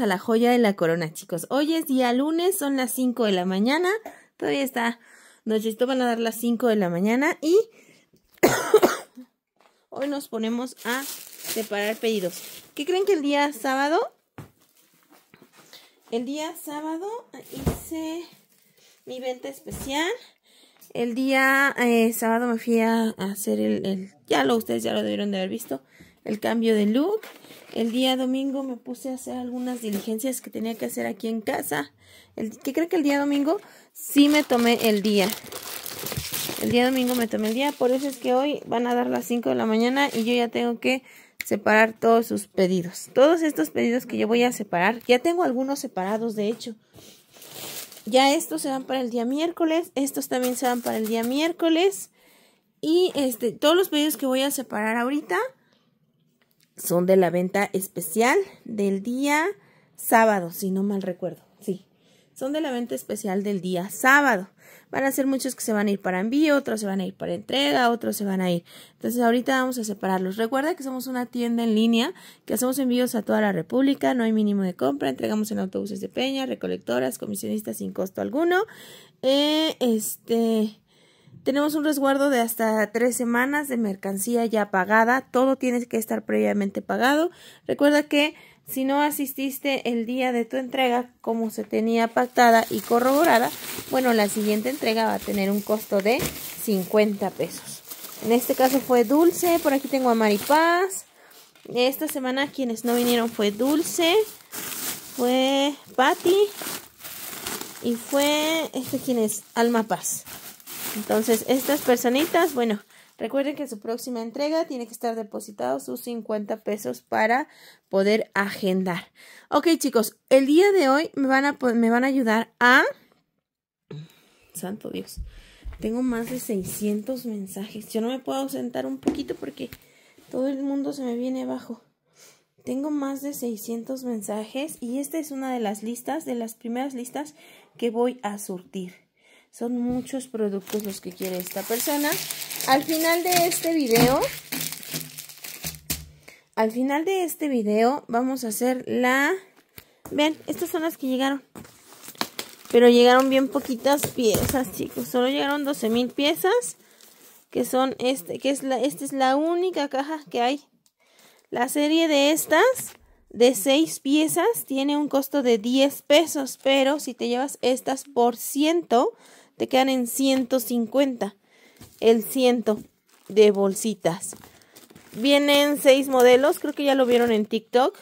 a la joya de la corona, chicos. Hoy es día lunes, son las 5 de la mañana. Todavía está esto van a dar las 5 de la mañana y hoy nos ponemos a separar pedidos. ¿Qué creen que el día sábado? El día sábado hice mi venta especial. El día eh, sábado me fui a hacer el... Ya lo ustedes ya lo debieron de haber visto el cambio de look. El día domingo me puse a hacer algunas diligencias que tenía que hacer aquí en casa. El, que creo que el día domingo sí me tomé el día. El día domingo me tomé el día, por eso es que hoy van a dar las 5 de la mañana y yo ya tengo que separar todos sus pedidos. Todos estos pedidos que yo voy a separar, ya tengo algunos separados de hecho. Ya estos se van para el día miércoles, estos también se van para el día miércoles. Y este, todos los pedidos que voy a separar ahorita son de la venta especial del día sábado, si no mal recuerdo. Sí, son de la venta especial del día sábado. Van a ser muchos que se van a ir para envío, otros se van a ir para entrega, otros se van a ir. Entonces ahorita vamos a separarlos. Recuerda que somos una tienda en línea, que hacemos envíos a toda la República, no hay mínimo de compra, entregamos en autobuses de peña, recolectoras, comisionistas sin costo alguno. Eh, este tenemos un resguardo de hasta tres semanas de mercancía ya pagada. Todo tiene que estar previamente pagado. Recuerda que si no asististe el día de tu entrega como se tenía pactada y corroborada, bueno, la siguiente entrega va a tener un costo de 50 pesos. En este caso fue Dulce, por aquí tengo a Maripaz. Esta semana quienes no vinieron fue Dulce, fue Patty y fue, este es, Alma Paz. Entonces, estas personitas, bueno, recuerden que su próxima entrega tiene que estar depositado sus 50 pesos para poder agendar. Ok, chicos, el día de hoy me van a, me van a ayudar a... Santo Dios, tengo más de 600 mensajes. Yo no me puedo ausentar un poquito porque todo el mundo se me viene abajo. Tengo más de 600 mensajes y esta es una de las listas, de las primeras listas que voy a surtir. Son muchos productos los que quiere esta persona. Al final de este video, al final de este video vamos a hacer la... ven estas son las que llegaron. Pero llegaron bien poquitas piezas, chicos. Solo llegaron 12.000 piezas. Que son este, que es la, esta es la única caja que hay. La serie de estas, de 6 piezas, tiene un costo de 10 pesos. Pero si te llevas estas por ciento, te quedan en 150 el ciento de bolsitas. Vienen seis modelos, creo que ya lo vieron en TikTok.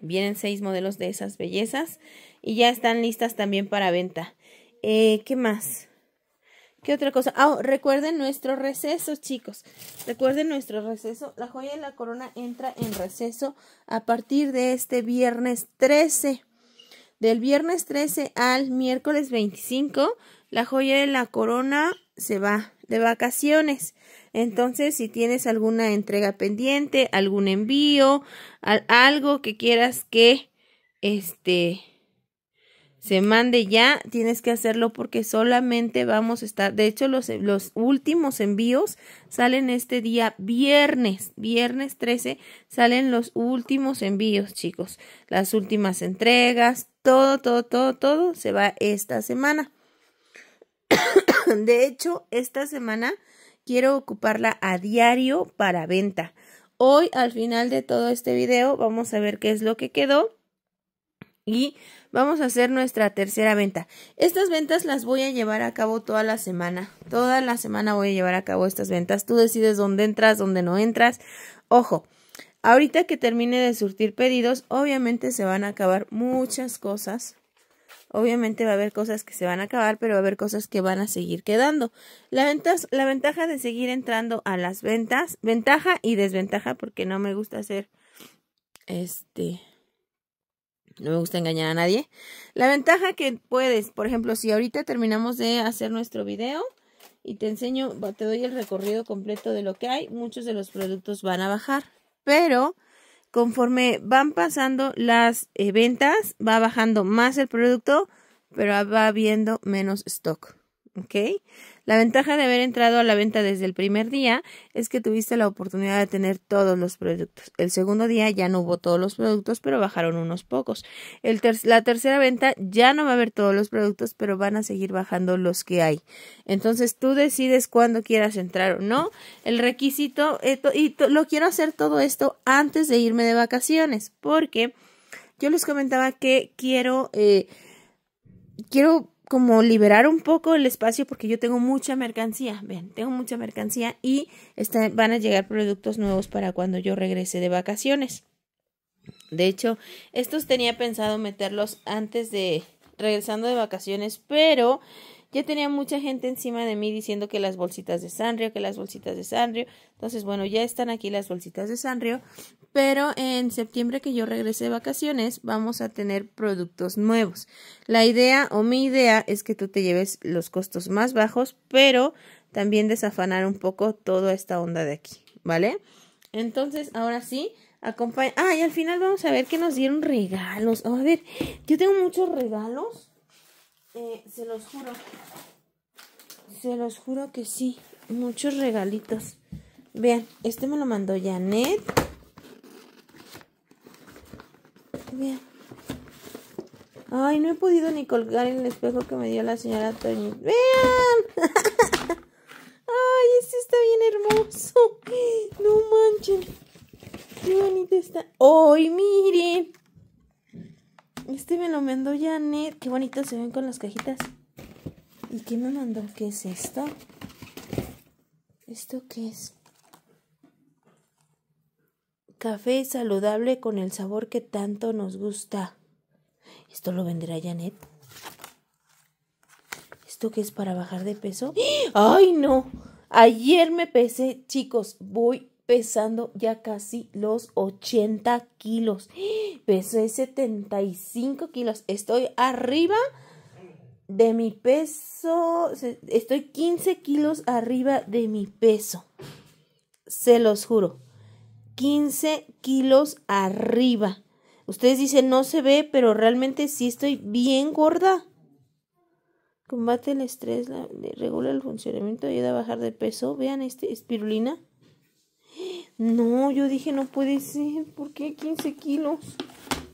Vienen seis modelos de esas bellezas y ya están listas también para venta. Eh, ¿Qué más? ¿Qué otra cosa? Ah, oh, recuerden nuestro receso, chicos. Recuerden nuestro receso. La joya de la corona entra en receso a partir de este viernes 13. Del viernes 13 al miércoles 25, la joya de la corona se va de vacaciones. Entonces, si tienes alguna entrega pendiente, algún envío, algo que quieras que este se mande ya, tienes que hacerlo porque solamente vamos a estar, de hecho los, los últimos envíos salen este día viernes, viernes 13 salen los últimos envíos chicos, las últimas entregas, todo, todo, todo, todo se va esta semana. de hecho, esta semana quiero ocuparla a diario para venta. Hoy, al final de todo este video, vamos a ver qué es lo que quedó y vamos a hacer nuestra tercera venta. Estas ventas las voy a llevar a cabo toda la semana. Toda la semana voy a llevar a cabo estas ventas. Tú decides dónde entras, dónde no entras. Ojo, ahorita que termine de surtir pedidos, obviamente se van a acabar muchas cosas. Obviamente va a haber cosas que se van a acabar, pero va a haber cosas que van a seguir quedando. La, ventaja de seguir entrando a las ventas, ventaja y desventaja, porque no me gusta hacer este no me gusta engañar a nadie. La ventaja que puedes, por ejemplo, si ahorita terminamos de hacer nuestro video y te enseño, te doy el recorrido completo de lo que hay, muchos de los productos van a bajar, pero conforme van pasando las eh, ventas, va bajando más el producto, pero va habiendo menos stock, ¿ok? La ventaja de haber entrado a la venta desde el primer día es que tuviste la oportunidad de tener todos los productos. El segundo día ya no hubo todos los productos, pero bajaron unos pocos. El la tercera venta ya no va a haber todos los productos, pero van a seguir bajando los que hay. Entonces tú decides cuándo quieras entrar o no. El requisito, eh, y lo quiero hacer todo esto antes de irme de vacaciones, porque yo les comentaba que quiero, eh, quiero como liberar un poco el espacio porque yo tengo mucha mercancía, ven, tengo mucha mercancía y van a llegar productos nuevos para cuando yo regrese de vacaciones. De hecho, estos tenía pensado meterlos antes de regresando de vacaciones, pero ya tenía mucha gente encima de mí diciendo que las bolsitas de Sanrio, que las bolsitas de Sanrio. Entonces, bueno, ya están aquí las bolsitas de Sanrio. Pero en septiembre que yo regrese de vacaciones, vamos a tener productos nuevos. La idea o mi idea es que tú te lleves los costos más bajos, pero también desafanar un poco toda esta onda de aquí, ¿vale? Entonces, ahora sí, acompaña. Ah, y al final vamos a ver que nos dieron regalos. a ver, yo tengo muchos regalos. Eh, se los juro. Se los juro que sí. Muchos regalitos. Vean, este me lo mandó Janet. Vean. Ay, no he podido ni colgar el espejo que me dio la señora Toñi. ¡Vean! ¡Ay, este está bien hermoso! No manchen. ¡Qué bonito está! ¡Ay, miren! Este me lo mandó Janet. Qué bonito se ven con las cajitas. ¿Y qué me mandó? ¿Qué es esto? ¿Esto qué es? Café saludable con el sabor que tanto nos gusta. ¿Esto lo venderá Janet? ¿Esto qué es para bajar de peso? ¡Ah! ¡Ay, no! Ayer me pesé, chicos. Voy pesando ya casi los 80 kilos. Pesé 75 kilos. Estoy arriba de mi peso. Estoy 15 kilos arriba de mi peso. Se los juro. 15 kilos arriba. Ustedes dicen no se ve, pero realmente sí estoy bien gorda. Combate el estrés, regula el funcionamiento, ayuda a bajar de peso. Vean este espirulina. No, yo dije, no puede ser. ¿Por qué 15 kilos?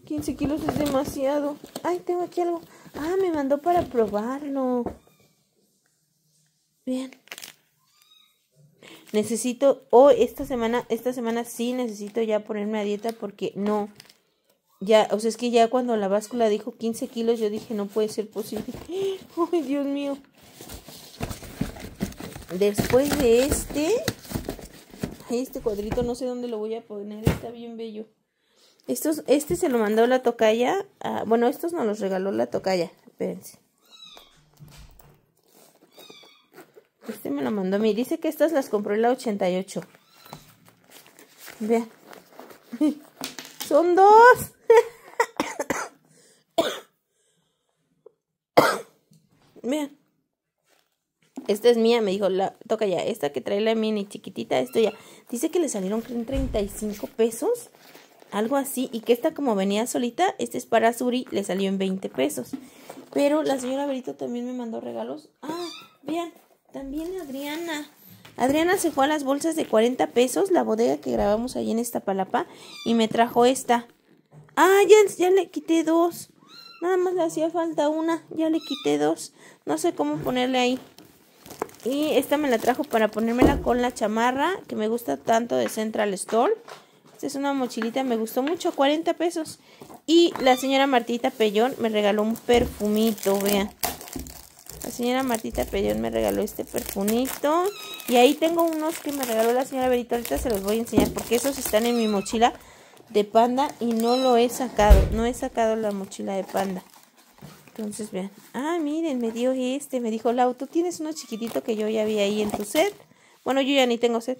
15 kilos es demasiado. Ay, tengo aquí algo. Ah, me mandó para probarlo. Bien. Necesito, esta semana, esta semana sí necesito ya ponerme a dieta porque no. Ya, o sea, es que ya cuando la báscula dijo 15 kilos, yo dije, no puede ser posible. ¡Ay, Dios mío! Después de este, este cuadrito, no sé dónde lo voy a poner, está bien bello. Estos, este se lo mandó la tocaya. bueno, estos nos los regaló la tocaya. Espérense. Este me lo mandó a Dice que estas las compró en la 88. Vean. Son dos. Vean esta es mía, me dijo, la, toca ya, esta que trae la mini chiquitita, esto ya. Dice que le salieron 35 pesos, algo así, y que esta como venía solita, este es para Suri, le salió en 20 pesos. Pero la señora Berito también me mandó regalos. Ah, vean, también Adriana. Adriana se fue a las bolsas de 40 pesos, la bodega que grabamos ahí en esta palapa, y me trajo esta. Ah, ya, ya le quité dos. Nada más le hacía falta una, ya le quité dos. No sé cómo ponerle ahí. Y esta me la trajo para ponérmela con la chamarra que me gusta tanto de Central Store. Esta es una mochilita, me gustó mucho, 40 pesos. Y la señora Martita Pellón me regaló un perfumito, vean. La señora Martita Pellón me regaló este perfumito. Y ahí tengo unos que me regaló la señora Berito. Ahorita se los voy a enseñar porque esos están en mi mochila de panda y no lo he sacado. No he sacado la mochila de panda. Entonces, vean. Ah, miren, me dio este. Me dijo, Lau, tú tienes uno chiquitito que yo ya vi ahí en tu set. Bueno, yo ya ni tengo set.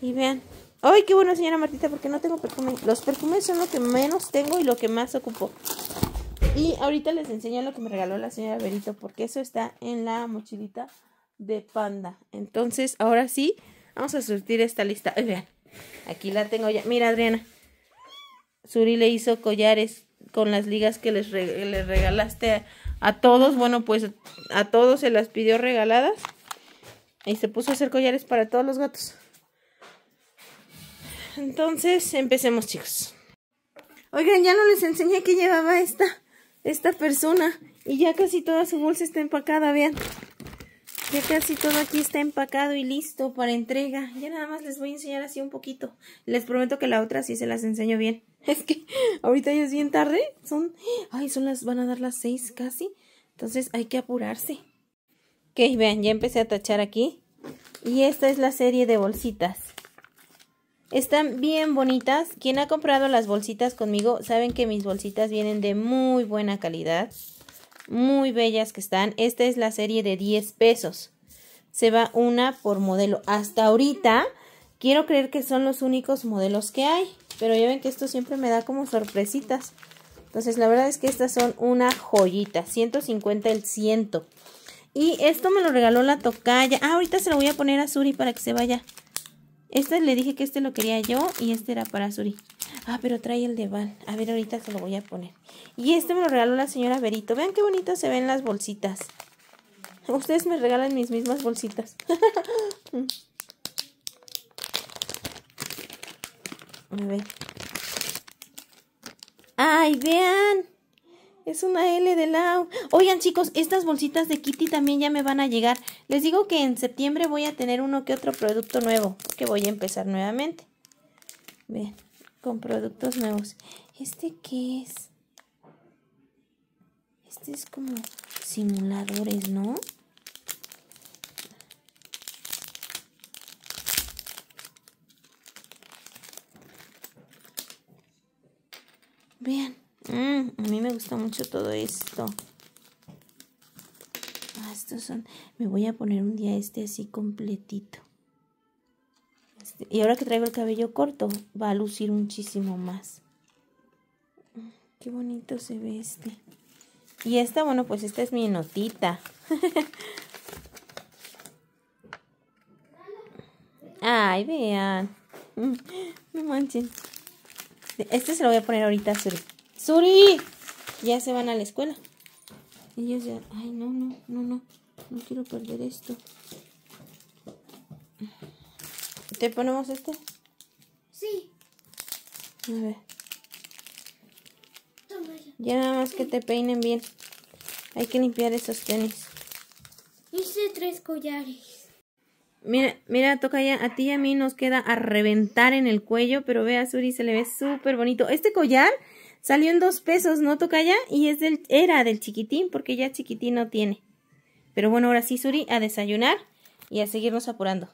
Y vean. ¡Ay, qué bueno, señora Martita! Porque no tengo perfume. Los perfumes son lo que menos tengo y lo que más ocupo. Y ahorita les enseño lo que me regaló la señora Berito. Porque eso está en la mochilita de panda. Entonces, ahora sí, vamos a surtir esta lista. Ay, vean. Aquí la tengo ya. Mira, Adriana. Suri le hizo collares con las ligas que les, regalaste a, todos. Bueno, pues a todos se las pidió regaladas. Y se puso a hacer collares para todos los gatos. Entonces, empecemos, chicos. Oigan, ya no les enseñé que llevaba esta, esta persona. Y ya casi toda su bolsa está empacada, bien Ya casi todo aquí está empacado y listo para entrega. Ya nada más les voy a enseñar así un poquito. Les prometo que la otra sí se las enseño bien. Es que ahorita ya es bien tarde. Son. Ay, son las. Van a dar las seis casi. Entonces hay que apurarse. Ok, vean, ya empecé a tachar aquí. Y esta es la serie de bolsitas. Están bien bonitas. Quien ha comprado las bolsitas conmigo saben que mis bolsitas vienen de muy buena calidad. Muy bellas que están. Esta es la serie de 10 pesos. Se va una por modelo. Hasta ahorita quiero creer que son los únicos modelos que hay. Pero ya ven que esto siempre me da como sorpresitas. Entonces la verdad es que estas son una joyita. 150 el ciento. Y esto me lo regaló la tocaya. Ah, ahorita se lo voy a poner a Suri para que se vaya. Esta le dije que este lo quería yo y este era para Suri. Ah, pero trae el de Val. A ver, ahorita se lo voy a poner. Y este me lo regaló la señora Berito. Vean qué bonitas se ven las bolsitas. Ustedes me regalan mis mismas bolsitas. A ver. ¡Ay, vean! Es una L de Lau. Oigan, chicos, estas bolsitas de Kitty también ya me van a llegar. Les digo que en septiembre voy a tener uno que otro producto nuevo. Que voy a empezar nuevamente. Vean, con productos nuevos. ¿Este qué es? Este es como simuladores, ¿no? bien mm, a mí me gusta mucho todo esto. Ah, estos son... Me voy a poner un día este así completito. Este, y ahora que traigo el cabello corto, va a lucir muchísimo más. Mm, qué bonito se ve este. Y esta, bueno, pues esta es mi notita. Ay, vean. Me mm, manchen. Este se lo voy a poner ahorita a Suri. ¡Suri! Ya se van a la escuela. Ellos ya... Ay, no, no, no, no. No quiero perder esto. ¿Te ponemos este? Sí. A ver. Ya nada más que te peinen bien. Hay que limpiar esos tenis. Hice tres collares. Mira, mira, toca ya, a ti y a mí nos queda a reventar en el cuello, pero ve a Suri, se le ve súper bonito. Este collar salió en dos pesos, ¿no, toca ya Y es del, era del chiquitín, porque ya chiquitín no tiene. Pero bueno, ahora sí, Suri, a desayunar y a seguirnos apurando.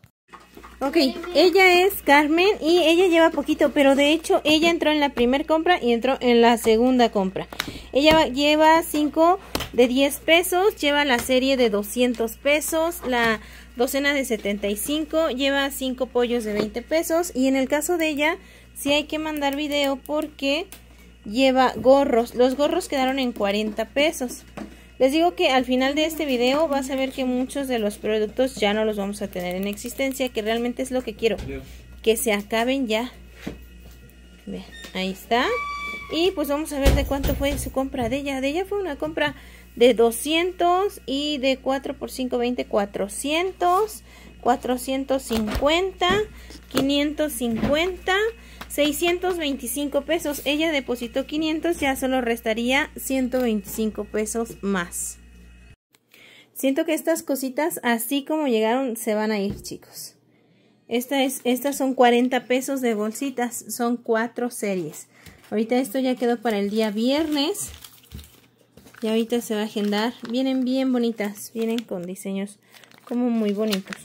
Ok, ella es Carmen y ella lleva poquito, pero de hecho ella entró en la primer compra y entró en la segunda compra. Ella lleva 5 de 10 pesos, lleva la serie de 200 pesos, la docena de 75, lleva 5 pollos de 20 pesos y en el caso de ella sí hay que mandar video porque lleva gorros. Los gorros quedaron en 40 pesos. Les digo que al final de este video vas a ver que muchos de los productos ya no los vamos a tener en existencia, que realmente es lo que quiero, que se acaben ya. ahí está. Y pues vamos a ver de cuánto fue su compra de ella. De ella fue una compra de 200 y de 4 por 5, 20, 400, 450, 550 625 pesos. Ella depositó 500, ya solo restaría 125 pesos más. Siento que estas cositas, así como llegaron, se van a ir, chicos. Esta es, estas son 40 pesos de bolsitas, son cuatro series. Ahorita esto ya quedó para el día viernes. Y ahorita se va a agendar. Vienen bien bonitas, vienen con diseños como muy bonitos.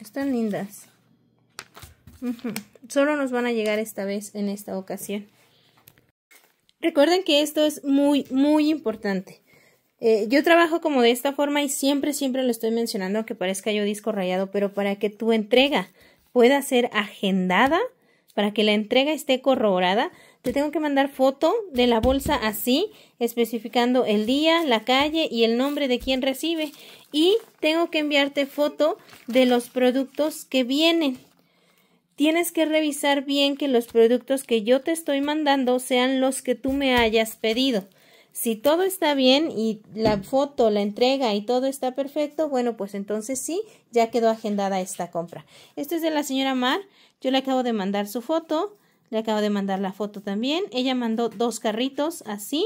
Están lindas. Solo nos van a llegar esta vez, en esta ocasión. Recuerden que esto es muy, muy importante. Eh, yo trabajo como de esta forma y siempre, siempre lo estoy mencionando, aunque parezca yo disco rayado, pero para que tu entrega pueda ser agendada, para que la entrega esté corroborada, te tengo que mandar foto de la bolsa así, especificando el día, la calle y el nombre de quien recibe. Y tengo que enviarte foto de los productos que vienen tienes que revisar bien que los productos que yo te estoy mandando sean los que tú me hayas pedido. Si todo está bien y la foto, la entrega y todo está perfecto, bueno, pues entonces sí, ya quedó agendada esta compra. Esto es de la señora Mar. Yo le acabo de mandar su foto. Le acabo de mandar la foto también. Ella mandó dos carritos así.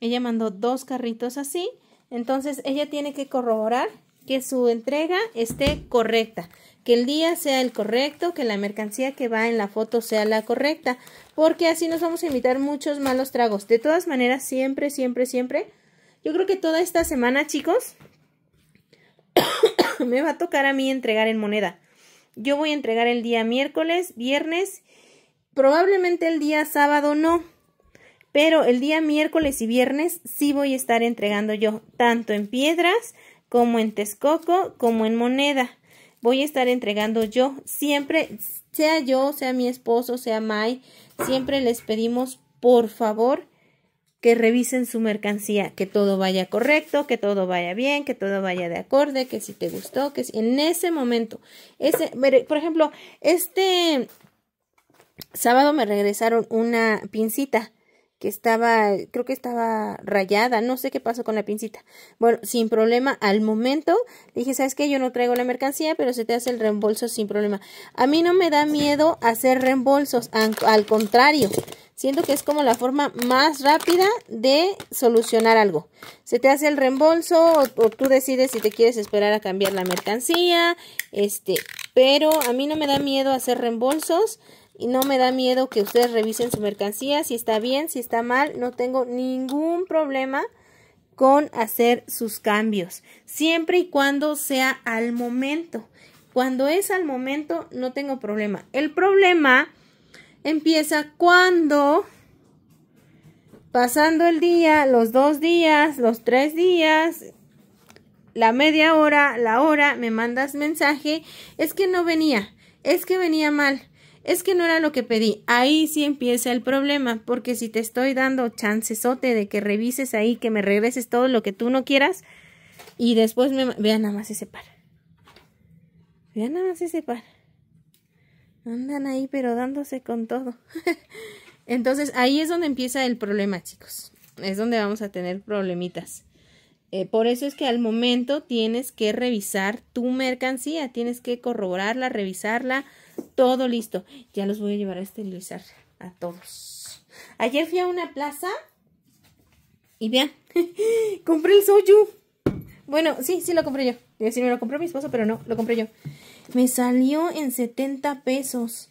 Ella mandó dos carritos así. Entonces ella tiene que corroborar que su entrega esté correcta que el día sea el correcto, que la mercancía que va en la foto sea la correcta, porque así nos vamos a evitar muchos malos tragos. De todas maneras, siempre, siempre, siempre, yo creo que toda esta semana, chicos, me va a tocar a mí entregar en moneda. Yo voy a entregar el día miércoles, viernes, probablemente el día sábado no, pero el día miércoles y viernes sí voy a estar entregando yo, tanto en piedras como en Texcoco, como en moneda voy a estar entregando yo. Siempre, sea yo, sea mi esposo, sea Mai, siempre les pedimos, por favor, que revisen su mercancía, que todo vaya correcto, que todo vaya bien, que todo vaya de acorde, que si te gustó, que si en ese momento, ese, por ejemplo, este sábado me regresaron una pincita que estaba, creo que estaba rayada, no sé qué pasó con la pincita. Bueno, sin problema, al momento dije, ¿sabes que Yo no traigo la mercancía, pero se te hace el reembolso sin problema. A mí no me da miedo hacer reembolsos, al contrario, siento que es como la forma más rápida de solucionar algo. Se te hace el reembolso o, o tú decides si te quieres esperar a cambiar la mercancía, este, pero a mí no me da miedo hacer reembolsos y no me da miedo que ustedes revisen su mercancía, si está bien, si está mal, no tengo ningún problema con hacer sus cambios, siempre y cuando sea al momento. Cuando es al momento, no tengo problema. El problema empieza cuando, pasando el día, los dos días, los tres días, la media hora, la hora, me mandas mensaje, es que no venía, es que venía mal es que no era lo que pedí. Ahí sí empieza el problema, porque si te estoy dando chancesote de que revises ahí, que me regreses todo lo que tú no quieras, y después me... Vean nada más ese par. Vean nada más ese par. Andan ahí, pero dándose con todo. Entonces, ahí es donde empieza el problema, chicos. Es donde vamos a tener problemitas. Eh, por eso es que al momento tienes que revisar tu mercancía, tienes que corroborarla, revisarla, todo listo. Ya los voy a llevar a esterilizar a todos. Ayer fui a una plaza y vean, compré el soju. Bueno, sí, sí lo compré yo. Eh, si decir, lo compró mi esposo, pero no, lo compré yo. Me salió en 70 pesos.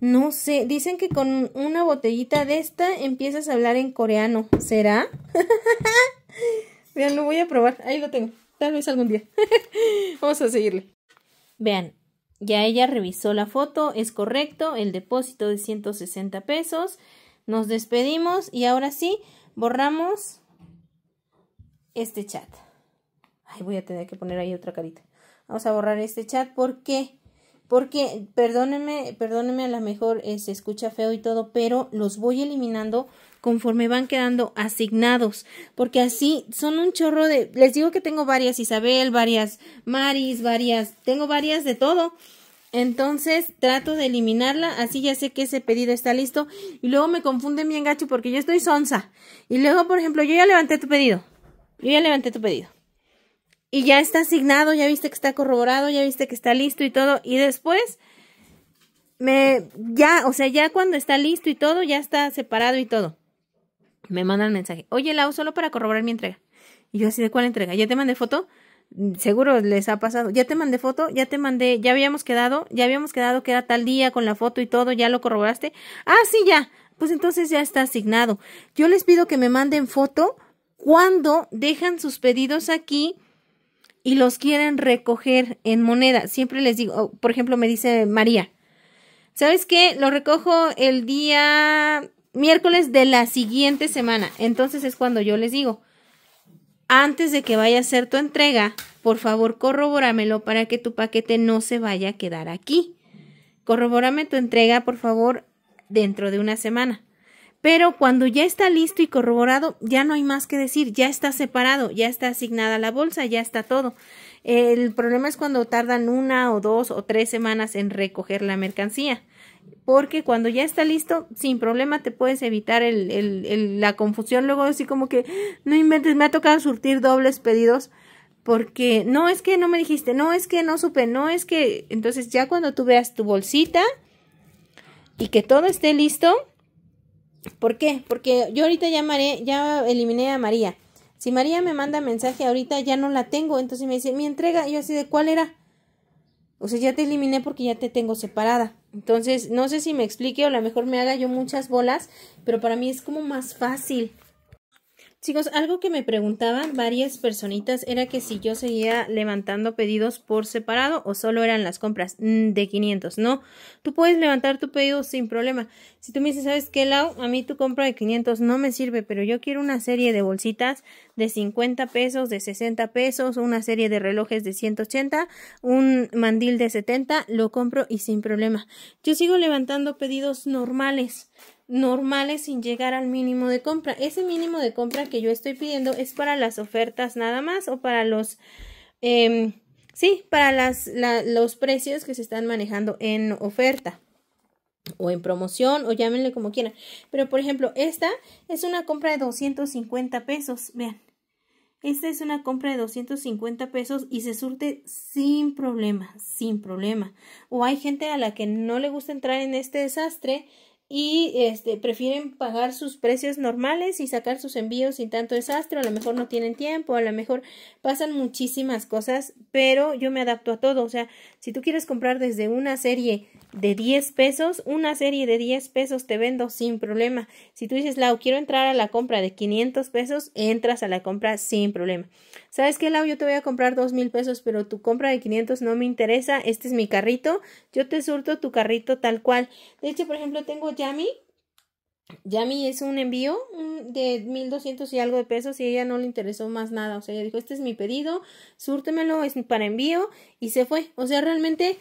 No sé, dicen que con una botellita de esta empiezas a hablar en coreano. ¿Será? Vean, lo voy a probar. Ahí lo tengo. Tal vez algún día. Vamos a seguirle. Vean, ya ella revisó la foto, es correcto, el depósito de 160 pesos. Nos despedimos y ahora sí, borramos este chat. Ay, voy a tener que poner ahí otra carita. Vamos a borrar este chat. porque, Porque, perdónenme, perdónenme, a lo mejor eh, se escucha feo y todo, pero los voy eliminando conforme van quedando asignados, porque así son un chorro de... Les digo que tengo varias Isabel, varias Maris, varias... Tengo varias de todo. Entonces trato de eliminarla, así ya sé que ese pedido está listo. Y luego me confunden bien gacho porque yo estoy sonsa. Y luego, por ejemplo, yo ya levanté tu pedido. Yo ya levanté tu pedido. Y ya está asignado, ya viste que está corroborado, ya viste que está listo y todo. Y después, me, ya, o sea, ya cuando está listo y todo, ya está separado y todo me manda el mensaje, oye Lau, solo para corroborar mi entrega. Y yo así, ¿de cuál entrega? ¿Ya te mandé foto? Mm, seguro les ha pasado. Ya te mandé foto, ya te mandé, ya habíamos quedado, ya habíamos quedado que era tal día con la foto y todo, ya lo corroboraste. Ah, sí, ya. Pues entonces ya está asignado. Yo les pido que me manden foto cuando dejan sus pedidos aquí y los quieren recoger en moneda. Siempre les digo, por ejemplo, me dice María, ¿sabes qué? Lo recojo el día miércoles de la siguiente semana. Entonces es cuando yo les digo, antes de que vaya a hacer tu entrega, por favor corrobóramelo para que tu paquete no se vaya a quedar aquí. Corrobórame tu entrega, por favor, dentro de una semana. Pero cuando ya está listo y corroborado, ya no hay más que decir, ya está separado, ya está asignada la bolsa, ya está todo. El problema es cuando tardan una o dos o tres semanas en recoger la mercancía porque cuando ya está listo, sin problema te puedes evitar el, el, la confusión. Luego así como que, no inventes, me ha tocado surtir dobles pedidos porque no es que no me dijiste, no es que no supe, no es que... Entonces ya cuando tú veas tu bolsita y que todo esté listo, ¿por qué? Porque yo ahorita llamaré, ya eliminé a María. Si María me manda mensaje ahorita ya no la tengo, entonces me dice, mi entrega, yo así de cuál era o sea, ya te eliminé porque ya te tengo separada. Entonces, no sé si me explique o a lo mejor me haga yo muchas bolas, pero para mí es como más fácil. Chicos, algo que me preguntaban varias personitas era que si yo seguía levantando pedidos por separado o solo eran las compras mm, de 500. No, tú puedes levantar tu pedido sin problema. Si tú me dices, ¿sabes qué, Lau? A mí tu compra de 500 no me sirve, pero yo quiero una serie de bolsitas de 50 pesos, de 60 pesos, una serie de relojes de 180, un mandil de 70, lo compro y sin problema. Yo sigo levantando pedidos normales normales sin llegar al mínimo de compra. Ese mínimo de compra que yo estoy pidiendo es para las ofertas nada más o para los... Em, sí, para las, los precios que se están manejando en oferta o en promoción o llámenle como quieran. Pero por ejemplo, esta es una compra de 250 pesos. Vean, esta es una compra de 250 pesos y se surte sin problema, sin problema. O hay gente a la que no le gusta entrar en este desastre y este, prefieren pagar sus precios normales y sacar sus envíos sin tanto desastre, a lo mejor no tienen tiempo, a lo mejor pasan muchísimas cosas, pero yo me adapto a todo, o sea, si tú quieres comprar desde una serie de 10 pesos, una serie de 10 pesos te vendo sin problema. Si tú dices, Lau, quiero entrar a la compra de 500 pesos, entras a la compra sin problema. ¿Sabes qué, Lau? Yo te voy a comprar 2 mil pesos, pero tu compra de 500 no me interesa. Este es mi carrito. Yo te surto tu carrito tal cual. De hecho, por ejemplo, tengo Yami Yami es un envío de 1200 y algo de pesos y ella no le interesó más nada. O sea, ella dijo, este es mi pedido, súrtemelo, es para envío y se fue. O sea, realmente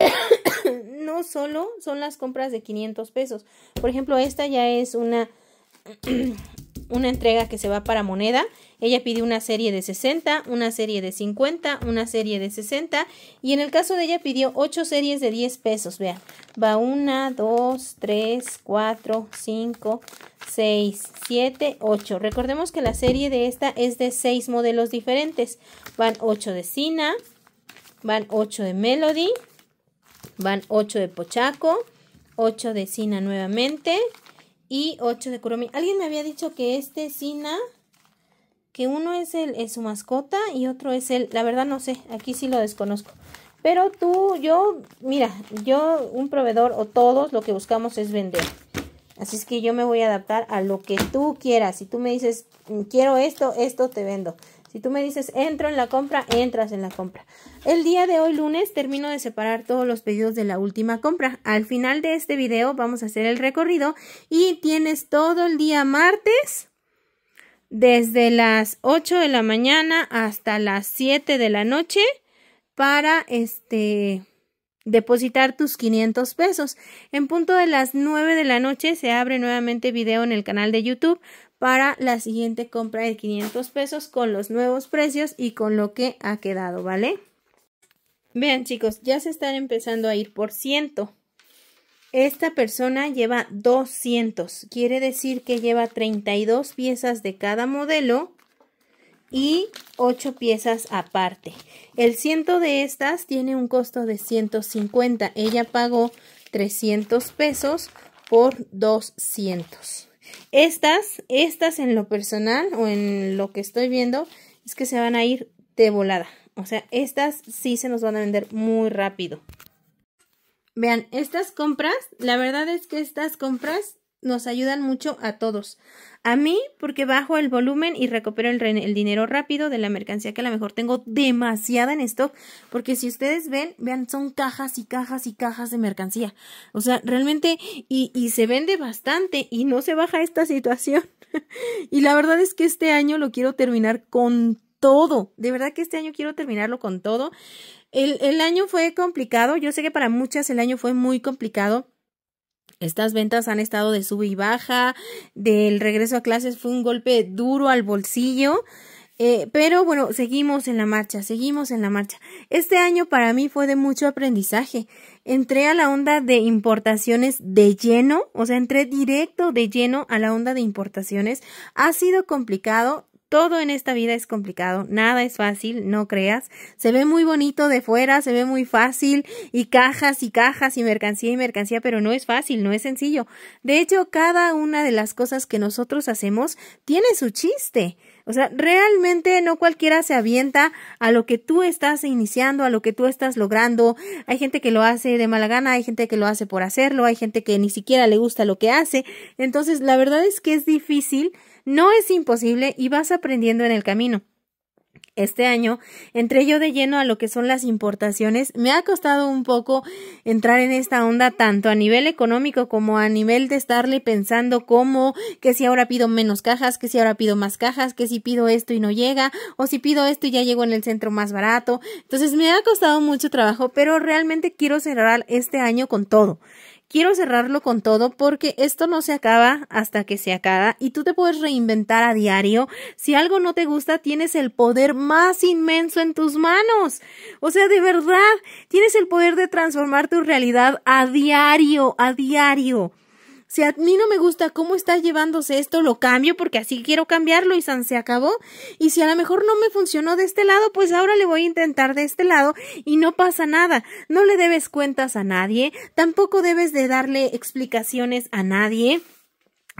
no solo son las compras de 500 pesos. Por ejemplo, esta ya es una una entrega que se va para moneda. Ella pidió una serie de 60, una serie de 50, una serie de 60 y en el caso de ella pidió 8 series de 10 pesos. Vean, va 1, 2, 3, 4, 5, 6, 7, 8. Recordemos que la serie de esta es de 6 modelos diferentes. Van 8 de Sina, van 8 de Melody, van 8 de Pochaco, 8 de Sina nuevamente, y 8 de Kuromi. Alguien me había dicho que este Sina, que uno es, el, es su mascota y otro es el, la verdad no sé, aquí sí lo desconozco. Pero tú, yo, mira, yo un proveedor o todos lo que buscamos es vender. Así es que yo me voy a adaptar a lo que tú quieras. Si tú me dices, mm, quiero esto, esto te vendo. Si tú me dices, entro en la compra, entras en la compra. El día de hoy lunes termino de separar todos los pedidos de la última compra. Al final de este video vamos a hacer el recorrido y tienes todo el día martes desde las 8 de la mañana hasta las 7 de la noche para este depositar tus 500 pesos. En punto de las 9 de la noche se abre nuevamente video en el canal de YouTube para la siguiente compra de 500 pesos con los nuevos precios y con lo que ha quedado, ¿vale? Vean chicos, ya se están empezando a ir por ciento. Esta persona lleva 200, quiere decir que lleva 32 piezas de cada modelo y 8 piezas aparte. El ciento de estas tiene un costo de 150, ella pagó 300 pesos por 200. Estas, estas en lo personal o en lo que estoy viendo, es que se van a ir de volada. O sea, estas sí se nos van a vender muy rápido. Vean, estas compras, la verdad es que estas compras nos ayudan mucho a todos. A mí, porque bajo el volumen y recupero el, dinero rápido de la mercancía que a lo mejor tengo demasiada en stock. Porque si ustedes ven, vean, son cajas y cajas y cajas de mercancía. O sea, realmente, y, se vende bastante y no se baja esta situación. y la verdad es que este año lo quiero terminar con todo. De verdad que este año quiero terminarlo con todo. el año fue complicado. Yo sé que para muchas el año fue muy complicado estas ventas han estado de sube y baja, del regreso a clases fue un golpe duro al bolsillo, eh, pero bueno, seguimos en la marcha, seguimos en la marcha. Este año para mí fue de mucho aprendizaje. Entré a la onda de importaciones de lleno, o sea, entré directo de lleno a la onda de importaciones. Ha sido complicado, todo en esta vida es complicado, nada es fácil, no creas. Se ve muy bonito de fuera, se ve muy fácil y cajas y cajas y mercancía y mercancía, pero no es fácil, no es sencillo. De hecho, cada una de las cosas que nosotros hacemos tiene su chiste. O sea, realmente no cualquiera se avienta a lo que tú estás iniciando, a lo que tú estás logrando. Hay gente que lo hace de mala gana, hay gente que lo hace por hacerlo, hay gente que ni siquiera le gusta lo que hace. Entonces, la verdad es que es difícil no es imposible y vas aprendiendo en el camino. Este año entré yo de lleno a lo que son las importaciones. Me ha costado un poco entrar en esta onda tanto a nivel económico como a nivel de estarle pensando cómo, que si ahora pido menos cajas, que si ahora pido más cajas, que si pido esto y no llega, o si pido esto y ya llego en el centro más barato. Entonces me ha costado mucho trabajo, pero realmente quiero cerrar este año con todo quiero cerrarlo con todo porque esto no se acaba hasta que se acaba y tú te puedes reinventar a diario. Si algo no te gusta, tienes el poder más inmenso en tus manos. O sea, de verdad, tienes el poder de transformar tu realidad a diario, a diario. Si a mí no me gusta cómo está llevándose esto, lo cambio porque así quiero cambiarlo y se acabó. Y si a lo mejor no me funcionó de este lado, pues ahora le voy a intentar de este lado y no pasa nada. No le debes cuentas a nadie, tampoco debes de darle explicaciones a nadie.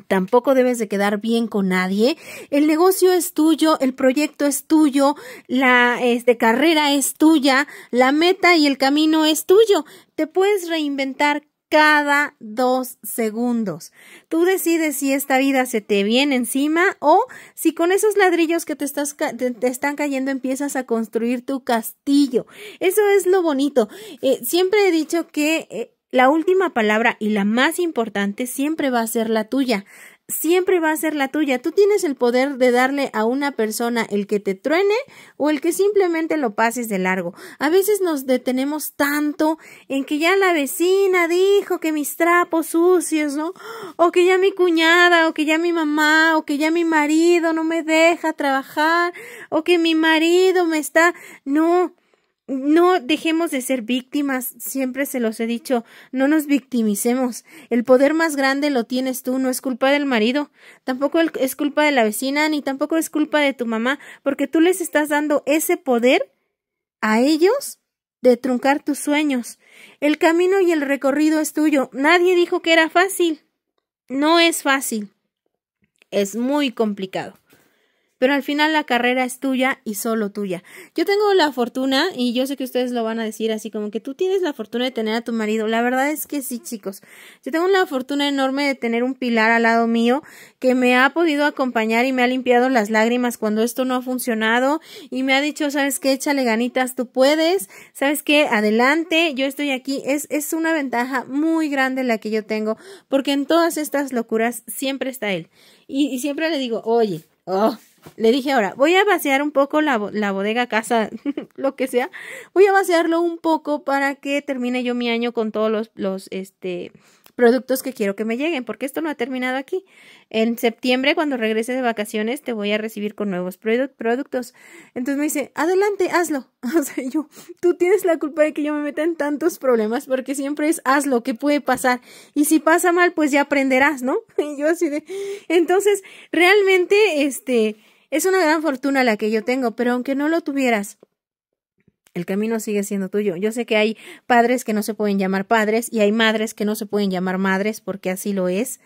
Tampoco debes de quedar bien con nadie. El negocio es tuyo, el proyecto es tuyo, la este, carrera es tuya, la meta y el camino es tuyo. Te puedes reinventar cada dos segundos. Tú decides si esta vida se te viene encima o si con esos ladrillos que te, están cayendo empiezas a construir tu castillo. Eso es lo bonito. Eh, siempre he dicho que eh, la última palabra y la más importante siempre va a ser la tuya siempre va a ser la tuya. Tú tienes el poder de darle a una persona el que te truene o el que simplemente lo pases de largo. A veces nos detenemos tanto en que ya la vecina dijo que mis trapos sucios, ¿no? O que ya mi cuñada, o que ya mi mamá, o que ya mi marido no me deja trabajar, o que mi marido me está... No, no dejemos de ser víctimas, siempre se los he dicho, no nos victimicemos. El poder más grande lo tienes tú, no es culpa del marido, tampoco es culpa de la vecina, ni tampoco es culpa de tu mamá, porque tú les estás dando ese poder a ellos de truncar tus sueños. El camino y el recorrido es tuyo. Nadie dijo que era fácil. No es fácil. Es muy complicado pero al final la carrera es tuya y solo tuya. Yo tengo la fortuna, y yo sé que ustedes lo van a decir así como que tú tienes la fortuna de tener a tu marido. La verdad es que sí, chicos. Yo tengo una fortuna enorme de tener un pilar al lado mío que me ha podido acompañar y me ha limpiado las lágrimas cuando esto no ha funcionado y me ha dicho, sabes qué, échale ganitas, tú puedes, sabes qué, adelante, yo estoy aquí. Es, es una ventaja muy grande la que yo tengo, porque en todas estas locuras siempre está él. Y, y siempre le digo, oye, oh, le dije ahora, voy a vaciar un poco la, la bodega, casa, lo que sea. Voy a vaciarlo un poco para que termine yo mi año con todos los, los este, productos que quiero que me lleguen, porque esto no ha terminado aquí. En septiembre, cuando regrese de vacaciones, te voy a recibir con nuevos productos. Entonces me dice, adelante, hazlo. O sea, yo, tú tienes la culpa de que yo me meta en tantos problemas, porque siempre es hazlo, ¿qué puede pasar? Y si pasa mal, pues ya aprenderás, ¿no? Y yo así de, entonces, realmente, este, es una gran fortuna la que yo tengo, pero aunque no lo tuvieras, el camino sigue siendo tuyo. Yo sé que hay padres que no se pueden llamar padres y hay madres que no se pueden llamar madres porque así lo es.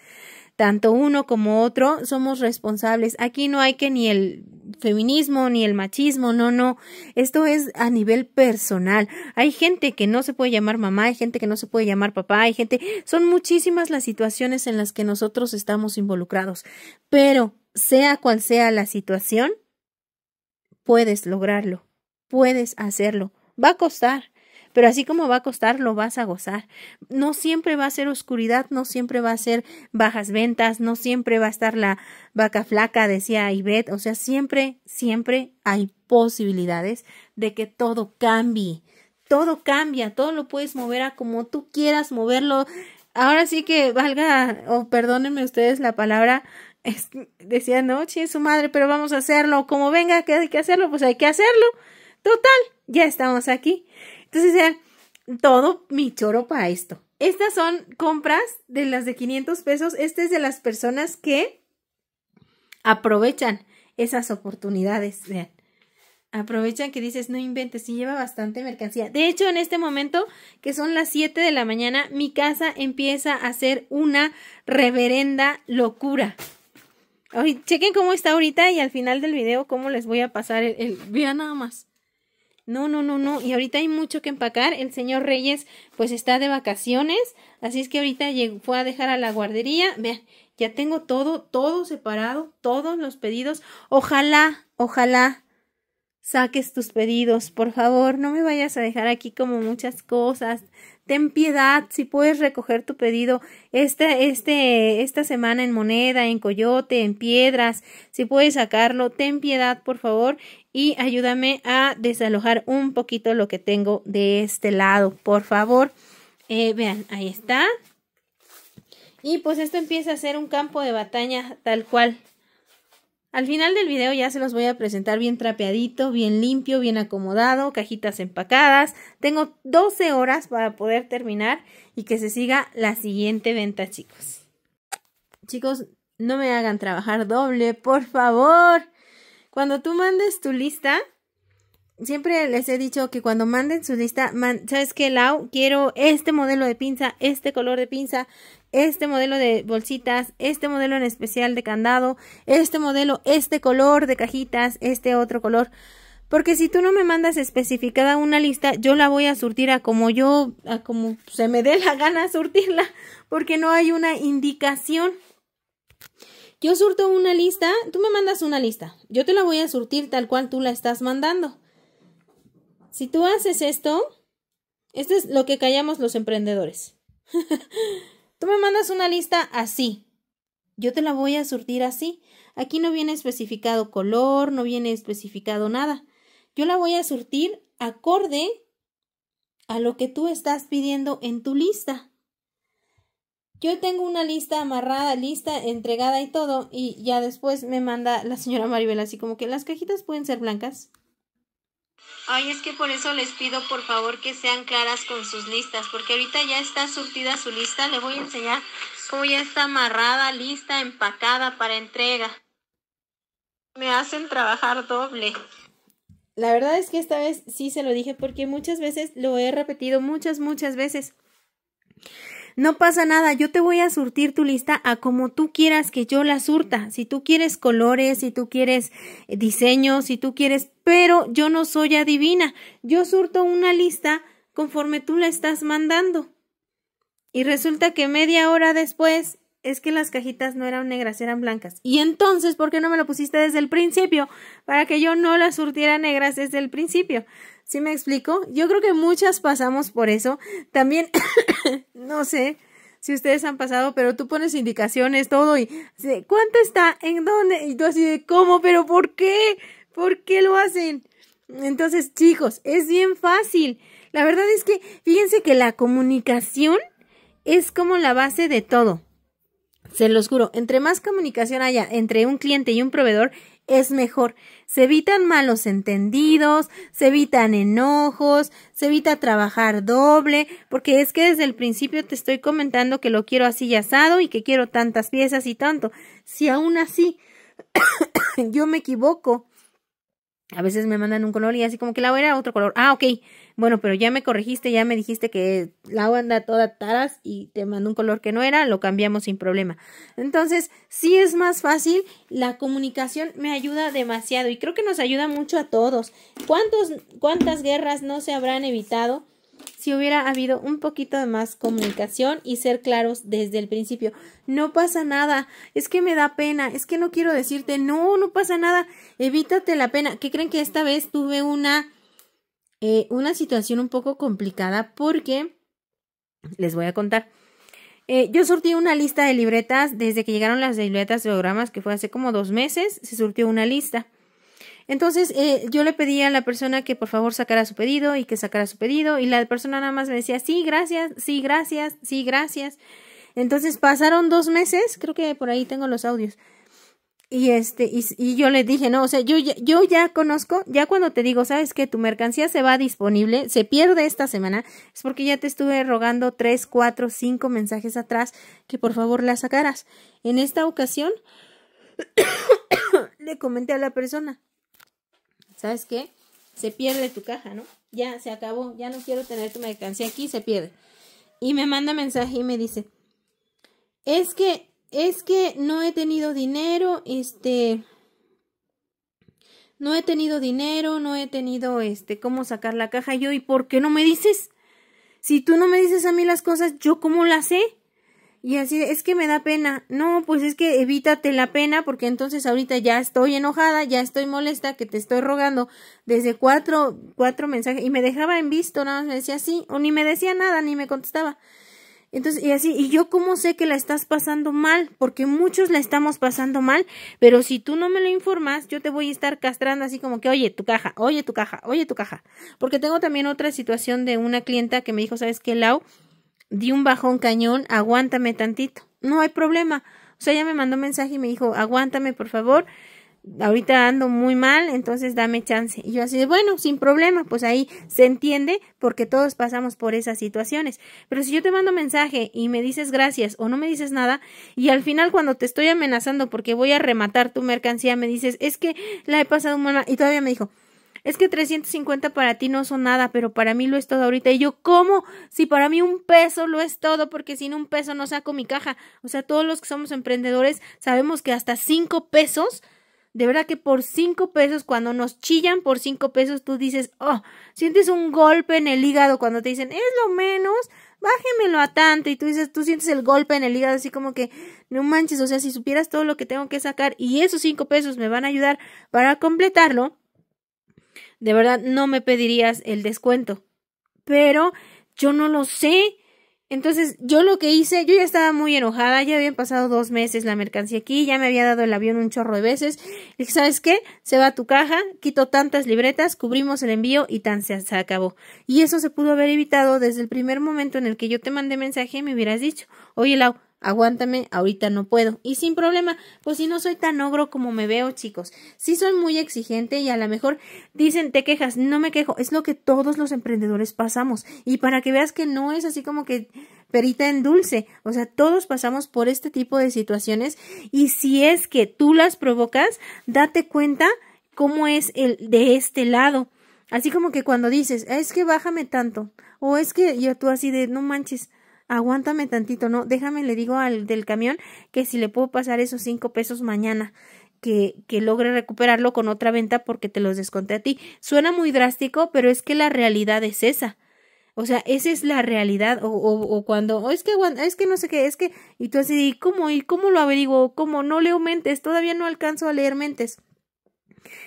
Tanto uno como otro somos responsables. Aquí no hay que ni el feminismo ni el machismo, no, no. Esto es a nivel personal. Hay gente que no se puede llamar mamá, hay gente que no se puede llamar papá, hay gente. Son muchísimas las situaciones en las que nosotros estamos involucrados. Pero sea cual sea la situación, puedes lograrlo, puedes hacerlo. Va a costar, pero así como va a costar, lo vas a gozar. No siempre va a ser oscuridad, no siempre va a ser bajas ventas, no siempre va a estar la vaca flaca, decía Ivette. O sea, siempre, siempre hay posibilidades de que todo cambie. Todo cambia, todo lo puedes mover a como tú quieras moverlo. Ahora sí que valga, o perdónenme ustedes la palabra, Decían, decía, no, su madre, pero vamos a hacerlo, como venga que hay que hacerlo, pues hay que hacerlo. Total, ya estamos aquí. Entonces todo mi choro para esto. Estas son compras de las de 500 pesos. Este es de las personas que aprovechan esas oportunidades. Vean. Aprovechan que dices, no inventes, Si lleva bastante mercancía. De hecho, en este momento, que son las 7 de la mañana, mi casa empieza a ser una reverenda locura chequen cómo está ahorita y al final del video cómo les voy a pasar el, Vean nada más. No, no, no, no. Y ahorita hay mucho que empacar. El señor Reyes pues está de vacaciones. Así es que ahorita llegó, fue a dejar a la guardería. Vean, ya tengo todo, todo separado, todos los pedidos. Ojalá, ojalá saques tus pedidos, por favor, no me vayas a dejar aquí como muchas cosas. Ten piedad, si puedes recoger tu pedido esta, este, esta semana en moneda, en coyote, en piedras, si puedes sacarlo, ten piedad, por favor, y ayúdame a desalojar un poquito lo que tengo de este lado, por favor. Eh, vean, ahí está. Y pues esto empieza a ser un campo de batalla tal cual. Al final del video ya se los voy a presentar bien trapeadito, bien limpio, bien acomodado, cajitas empacadas. Tengo 12 horas para poder terminar y que se siga la siguiente venta, chicos. Chicos, no me hagan trabajar doble, por favor. Cuando tú mandes tu lista, siempre les he dicho que cuando manden su lista, ¿sabes qué, Lau? Quiero este modelo de pinza, este color de pinza, este modelo de bolsitas, este modelo en especial de candado, este modelo, este color de cajitas, este otro color. Porque si tú no me mandas especificada una lista, yo la voy a surtir a como yo, a como se me dé la gana surtirla, porque no hay una indicación. Yo surto una lista, tú me mandas una lista, yo te la voy a surtir tal cual tú la estás mandando. Si tú haces esto, esto es lo que callamos los emprendedores. Tú me mandas una lista así. Yo te la voy a surtir así. Aquí no viene especificado color, no viene especificado nada. Yo la voy a surtir acorde a lo que tú estás pidiendo en tu lista. Yo tengo una lista amarrada, lista, entregada y todo, y ya después me manda la señora Maribel así como que las cajitas pueden ser blancas. Ay, es que por eso les pido por favor que sean claras con sus listas, porque ahorita ya está surtida su lista. Le voy a enseñar cómo ya está amarrada, lista, empacada para entrega. Me hacen trabajar doble. La verdad es que esta vez sí se lo dije porque muchas veces lo he repetido muchas, muchas veces. No pasa nada, yo te voy a surtir tu lista a como tú quieras que yo la surta. Si tú quieres colores, si tú quieres eh, diseños, si tú quieres, pero yo no soy adivina. Yo surto una lista conforme tú la estás mandando. Y resulta que media hora después es que las cajitas no eran negras, eran blancas. Y entonces, ¿por qué no me lo pusiste desde el principio? Para que yo no las surtiera negras desde el principio. ¿Sí me explico? Yo creo que muchas pasamos por eso. También, no sé si ustedes han pasado, pero tú pones indicaciones, todo y ¿cuánto está? ¿En dónde? Y tú así de ¿cómo? ¿Pero por qué? ¿Por qué lo hacen? Entonces, chicos, es bien fácil. La verdad es que fíjense que la comunicación es como la base de todo. Se los juro, entre más comunicación haya entre un cliente y un proveedor, es mejor. Se evitan malos entendidos, se evitan enojos, se evita trabajar doble, porque es que desde el principio te estoy comentando que lo quiero así y asado y que quiero tantas piezas y tanto. Si aún así yo me equivoco, a veces me mandan un color y así como que la voy a otro color. Ah, ok bueno, pero ya me corregiste, ya me dijiste que la banda toda taras y te mandó un color que no era, lo cambiamos sin problema. Entonces, sí es más fácil, la comunicación me ayuda demasiado y creo que nos ayuda mucho a todos. ¿Cuántos, ¿Cuántas guerras no se habrán evitado? si hubiera habido un poquito de más comunicación y ser claros desde el principio. No pasa nada, es que me da pena, es que no quiero decirte, no, no pasa nada, evítate la pena. ¿Qué creen que esta vez tuve una eh, una situación un poco complicada porque les voy a contar. Eh, yo surtí una lista de libretas desde que llegaron las libretas de programas, que fue hace como dos meses, se surtió una lista. Entonces eh, yo le pedí a la persona que por favor sacara su pedido y que sacara su pedido y la persona nada más me decía sí, gracias, sí, gracias, sí, gracias. Entonces pasaron dos meses, creo que por ahí tengo los audios. Y este, y, yo le dije, no, o sea, yo, yo ya conozco, ya cuando te digo, sabes que tu mercancía se va disponible, se pierde esta semana, es porque ya te estuve rogando tres, cuatro, cinco mensajes atrás que por favor la sacaras. En esta ocasión, le comenté a la persona, ¿sabes qué? Se pierde tu caja, ¿no? Ya se acabó, ya no quiero tener tu mercancía aquí, se pierde. Y me manda mensaje y me dice, es que es que no he tenido dinero, este, no he tenido dinero, no he tenido, este, cómo sacar la caja yo, ¿y por qué no me dices? Si tú no me dices a mí las cosas, ¿yo cómo las sé? Y así, es que me da pena. No, pues es que evítate la pena, porque entonces ahorita ya estoy enojada, ya estoy molesta, que te estoy rogando desde cuatro, cuatro mensajes, y me dejaba en visto, nada más me decía sí, o ni me decía nada, ni me contestaba. Entonces, y así, y yo cómo sé que la estás pasando mal, porque muchos la estamos pasando mal, pero si tú no me lo informas, yo te voy a estar castrando así como que, oye, tu caja, oye, tu caja, oye, tu caja. Porque tengo también otra situación de una clienta que me dijo, ¿sabes qué, Lau? Di un bajón cañón, aguántame tantito. No hay problema. O sea, ella me mandó mensaje y me dijo, aguántame, por favor ahorita ando muy mal, entonces dame chance. Y yo así de, bueno, sin problema, pues ahí se entiende porque todos pasamos por esas situaciones. Pero si yo te mando mensaje y me dices gracias o no me dices nada, y al final cuando te estoy amenazando porque voy a rematar tu mercancía, me dices, es que la he pasado mal, y todavía me dijo, es que 350 para ti no son nada, pero para mí lo es todo ahorita. Y yo, ¿cómo? Si para mí un peso lo es todo, porque sin un peso no saco mi caja. O sea, todos los que somos emprendedores sabemos que hasta 5 pesos de verdad que por cinco pesos, cuando nos chillan por cinco pesos, tú dices, oh, sientes un golpe en el hígado cuando te dicen, es lo menos, bájemelo a tanto. Y tú dices, tú sientes el golpe en el hígado, así como que, no manches, o sea, si supieras todo lo que tengo que sacar y esos cinco pesos me van a ayudar para completarlo, de verdad no me pedirías el descuento. Pero yo no lo sé. Entonces, yo lo que hice, yo ya estaba muy enojada, ya habían pasado dos meses la mercancía aquí, ya me había dado el avión un chorro de veces. Y ¿sabes qué? Se va a tu caja, quito tantas libretas, cubrimos el envío y tan se, acabó. Y eso se pudo haber evitado desde el primer momento en el que yo te mandé mensaje me hubieras dicho, oye Lau, aguántame, ahorita no puedo. Y sin problema, pues si no soy tan ogro como me veo, chicos. Sí soy muy exigente y a lo mejor dicen, te quejas, no me quejo. Es lo que todos los emprendedores pasamos. Y para que veas que no es así como que perita en dulce. O sea, todos pasamos por este tipo de situaciones y si es que tú las provocas, date cuenta cómo es el de este lado. Así como que cuando dices, es que bájame tanto, o es que yo tú así de, no manches, aguántame tantito, no, déjame, le digo al del camión que si le puedo pasar esos cinco pesos mañana. Que, que, logre recuperarlo con otra venta porque te los desconté a ti. Suena muy drástico, pero es que la realidad es esa. O sea, esa es la realidad. O, o, o cuando, o oh, es que es que no sé qué, es que. Y tú así, ¿cómo? ¿Y cómo lo averiguo? ¿Cómo? No leo mentes, todavía no alcanzo a leer mentes.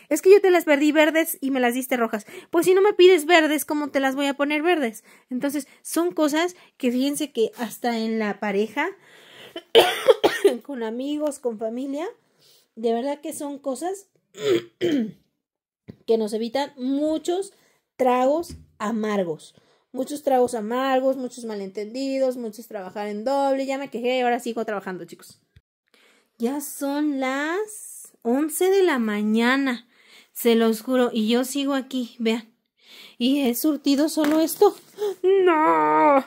Es que yo te las perdí verdes y me las diste rojas. Pues si no me pides verdes, ¿cómo te las voy a poner verdes? Entonces, son cosas que fíjense que hasta en la pareja, con amigos, con familia, de verdad que son cosas que nos evitan muchos tragos amargos muchos tragos amargos, muchos malentendidos, muchos trabajar en doble. Ya me quejé y ahora sigo trabajando, chicos. Ya son las 11 de la mañana. Se los juro. Y yo sigo aquí, vean. Y he surtido solo esto. ¡No!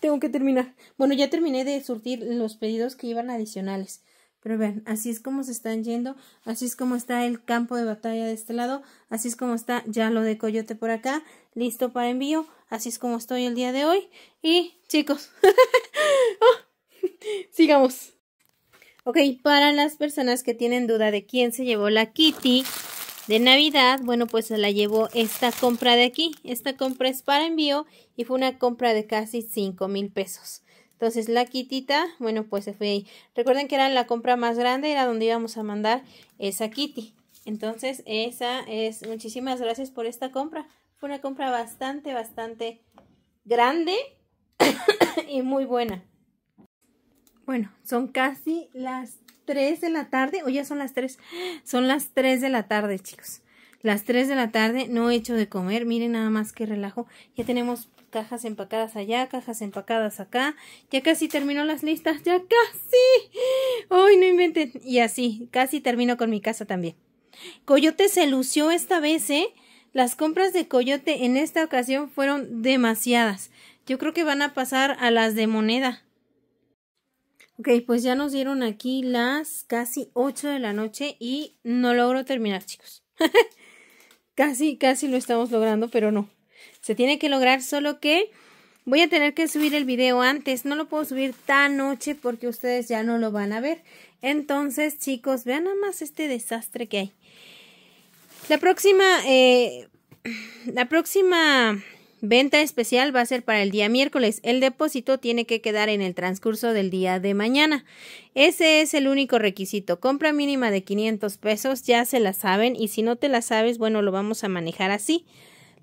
Tengo que terminar. Bueno, ya terminé de surtir los pedidos que iban adicionales. Pero vean, así es como se están yendo, así es como está el campo de batalla de este lado, así es como está ya lo de Coyote por acá, listo para envío, así es como estoy el día de hoy. Y chicos, ¡oh! sigamos. Ok, para las personas que tienen duda de quién se llevó la Kitty de Navidad, bueno, pues se la llevó esta compra de aquí. Esta compra es para envío y fue una compra de casi 5 mil pesos. Entonces la kitita, bueno, pues se fue ahí. Recuerden que era la compra más grande, era donde íbamos a mandar esa kitty. Entonces esa es, muchísimas gracias por esta compra. Fue una compra bastante, bastante grande y muy buena. Bueno, son casi las 3 de la tarde, o ya son las 3, son las 3 de la tarde, chicos. Las 3 de la tarde, no he hecho de comer, miren nada más que relajo. Ya tenemos cajas empacadas allá, cajas empacadas acá. Ya casi termino las listas, ya casi. Ay, no inventen. Y así, casi termino con mi casa también. Coyote se lució esta vez, ¿eh? Las compras de Coyote en esta ocasión fueron demasiadas. Yo creo que van a pasar a las de moneda. Ok, pues ya nos dieron aquí las casi 8 de la noche y no logro terminar, chicos. casi, casi lo estamos logrando, pero no. Se tiene que lograr, solo que voy a tener que subir el video antes. No lo puedo subir tan noche porque ustedes ya no lo van a ver. Entonces, chicos, vean nada más este desastre que hay. La próxima, eh, la próxima Venta especial va a ser para el día miércoles. El depósito tiene que quedar en el transcurso del día de mañana. Ese es el único requisito. Compra mínima de 500 pesos, ya se la saben y si no te la sabes, bueno, lo vamos a manejar así.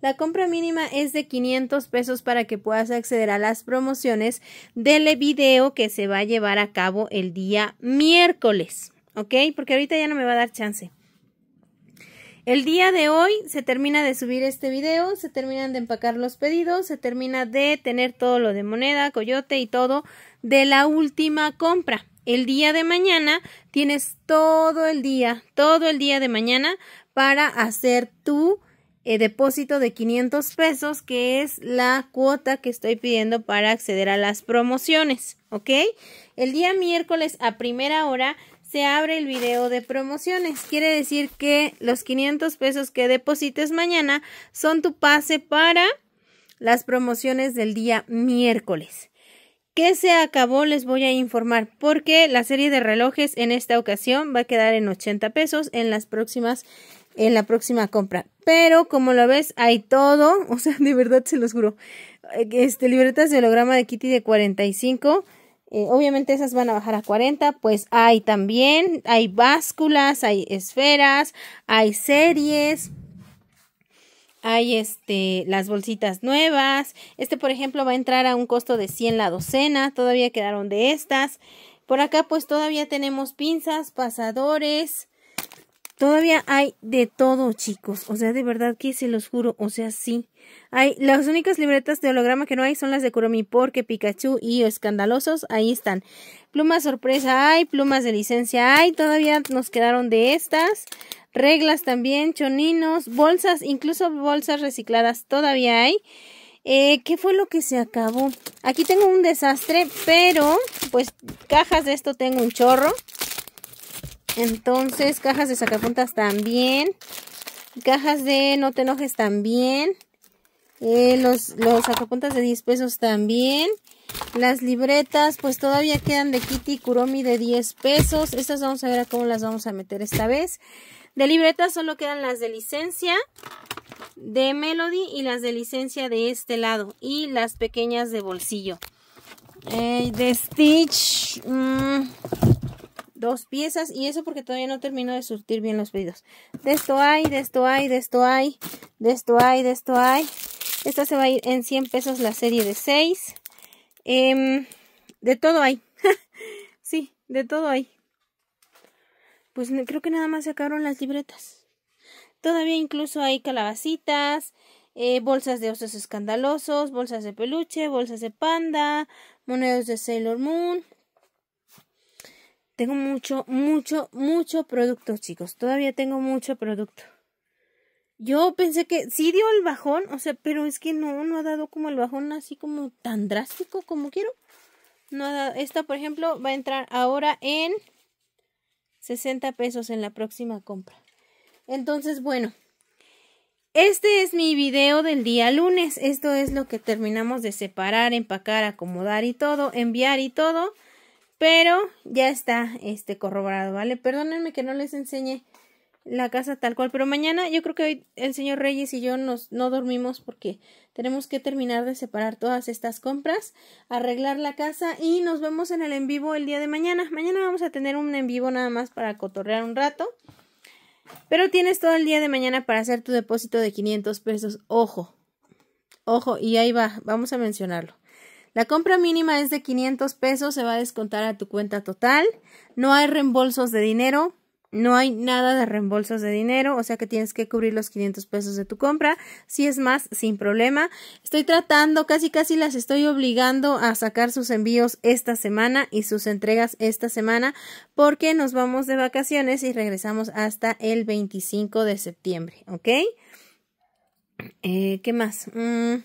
La compra mínima es de 500 pesos para que puedas acceder a las promociones del video que se va a llevar a cabo el día miércoles. ¿Ok? Porque ahorita ya no me va a dar chance. El día de hoy se termina de subir este video, se terminan de empacar los pedidos, se termina de tener todo lo de moneda, coyote y todo de la última compra. El día de mañana tienes todo el día, todo el día de mañana para hacer tu eh, depósito de 500 pesos, que es la cuota que estoy pidiendo para acceder a las promociones, ¿ok? El día miércoles a primera hora se abre el video de promociones. Quiere decir que los 500 pesos que deposites mañana son tu pase para las promociones del día miércoles. ¿Qué se acabó? Les voy a informar porque la serie de relojes en esta ocasión va a quedar en 80 pesos en las próximas en la próxima compra. Pero como lo ves, hay todo, o sea, de verdad se los juro. Este libreta de holograma de Kitty de 45 eh, obviamente esas van a bajar a 40, pues hay también, hay básculas, hay esferas, hay series, hay este, las bolsitas nuevas. Este, por ejemplo, va a entrar a un costo de 100 la docena, todavía quedaron de estas. Por acá, pues todavía tenemos pinzas, pasadores, Todavía hay de todo, chicos. O sea, de verdad que se los juro. O sea, sí. Hay, las únicas libretas de holograma que no hay son las de Kuromi porque Pikachu y Escandalosos, ahí están. Plumas sorpresa hay, plumas de licencia hay, todavía nos quedaron de estas. Reglas también, choninos, bolsas, incluso bolsas recicladas todavía hay. Eh, ¿Qué fue lo que se acabó? Aquí tengo un desastre, pero pues cajas de esto tengo un chorro. Entonces, cajas de sacapuntas también. Cajas de no te enojes también. Eh, los, los sacapuntas de 10 pesos también. Las libretas, pues todavía quedan de Kitty Kuromi de 10 pesos. Estas vamos a ver a cómo las vamos a meter esta vez. De libretas solo quedan las de licencia de Melody y las de licencia de este lado. Y las pequeñas de bolsillo. Eh, de Stitch. Mm, dos piezas y eso porque todavía no termino de surtir bien los pedidos. De esto hay, de esto hay, de esto hay, de esto hay, de esto hay. Esta se va a ir en 100 pesos la serie de 6. Em, de todo hay. sí, de todo hay. Pues creo que nada más se acabaron las libretas. Todavía incluso hay calabacitas, eh, bolsas de osos escandalosos, bolsas de peluche, bolsas de panda, monedas de Sailor Moon, tengo mucho, mucho, mucho producto, chicos. Todavía tengo mucho producto. Yo pensé que sí dio el bajón, o sea, pero es que no, no ha dado como el bajón así como tan drástico como quiero. No ha dado. Esta, por ejemplo, va a entrar ahora en 60 pesos en la próxima compra. Entonces, bueno, este es mi video del día lunes. Esto es lo que terminamos de separar, empacar, acomodar y todo, enviar y todo. Pero ya está este corroborado, ¿vale? Perdónenme que no les enseñe la casa tal cual, pero mañana yo creo que hoy el señor Reyes y yo nos no dormimos porque tenemos que terminar de separar todas estas compras, arreglar la casa y nos vemos en el en vivo el día de mañana. Mañana vamos a tener un en vivo nada más para cotorrear un rato. Pero tienes todo el día de mañana para hacer tu depósito de 500 pesos. Ojo. Ojo, y ahí va, vamos a mencionarlo. La compra mínima es de 500 pesos, se va a descontar a tu cuenta total. No hay reembolsos de dinero, no hay nada de reembolsos de dinero, o sea que tienes que cubrir los 500 pesos de tu compra. Si es más, sin problema. Estoy tratando, casi casi las estoy obligando a sacar sus envíos esta semana y sus entregas esta semana porque nos vamos de vacaciones y regresamos hasta el 25 de septiembre, ¿ok? Eh, ¿Qué más? Mm.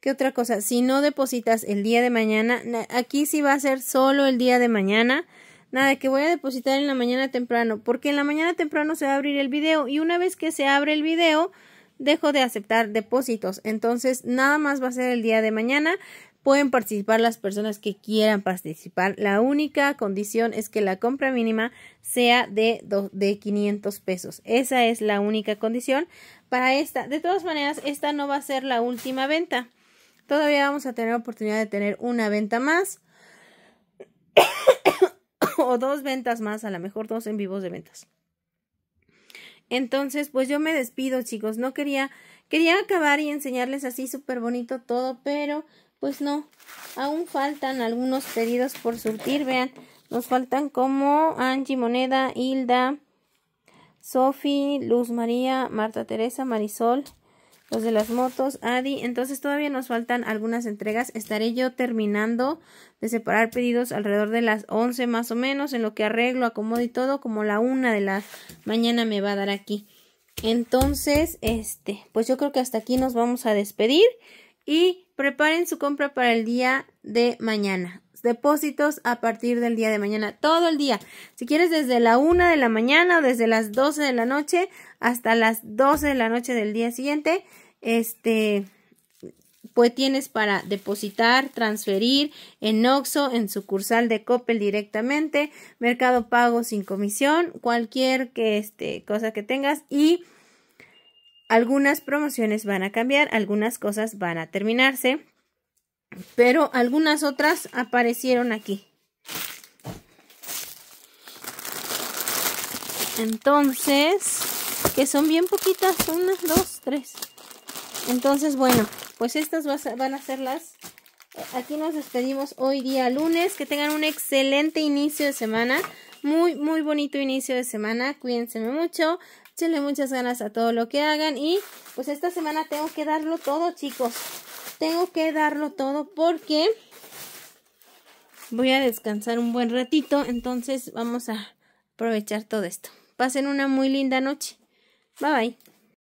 ¿Qué otra cosa? Si no depositas el día de mañana, aquí sí va a ser solo el día de mañana. Nada, que voy a depositar en la mañana temprano, porque en la mañana temprano se va a abrir el video y una vez que se abre el video, dejo de aceptar depósitos. Entonces, nada más va a ser el día de mañana. Pueden participar las personas que quieran participar. La única condición es que la compra mínima sea de, de 500 pesos. Esa es la única condición para esta. De todas maneras, esta no va a ser la última venta. Todavía vamos a tener oportunidad de tener una venta más. o dos ventas más, a lo mejor dos en vivos de ventas. Entonces, pues yo me despido, chicos. No quería, quería acabar y enseñarles así súper bonito todo, pero pues no, aún faltan algunos pedidos por surtir, vean. Nos faltan como Angie Moneda, Hilda, Sofi, Luz María, Marta Teresa, Marisol, los de las motos, Adi. Entonces todavía nos faltan algunas entregas. Estaré yo terminando de separar pedidos alrededor de las 11 más o menos, en lo que arreglo, acomodo y todo, como la una de la mañana me va a dar aquí. Entonces, este, pues yo creo que hasta aquí nos vamos a despedir y preparen su compra para el día de mañana depósitos a partir del día de mañana, todo el día. Si quieres desde la 1 de la mañana o desde las 12 de la noche hasta las 12 de la noche del día siguiente, este pues tienes para depositar, transferir en OXO, en sucursal de Coppel directamente, Mercado Pago sin comisión, cualquier que este, cosa que tengas y algunas promociones van a cambiar, algunas cosas van a terminarse, pero algunas otras aparecieron aquí. Entonces, que son bien poquitas, unas, dos, tres. Entonces, bueno, pues estas van a ser las... Eh, aquí nos despedimos hoy día lunes. Que tengan un excelente inicio de semana. Muy, muy bonito inicio de semana. Cuídense mucho. Échenle muchas ganas a todo lo que hagan. Y pues esta semana tengo que darlo todo, chicos tengo que darlo todo porque voy a descansar un buen ratito, entonces vamos a aprovechar todo esto. Pasen una muy linda noche. Bye bye.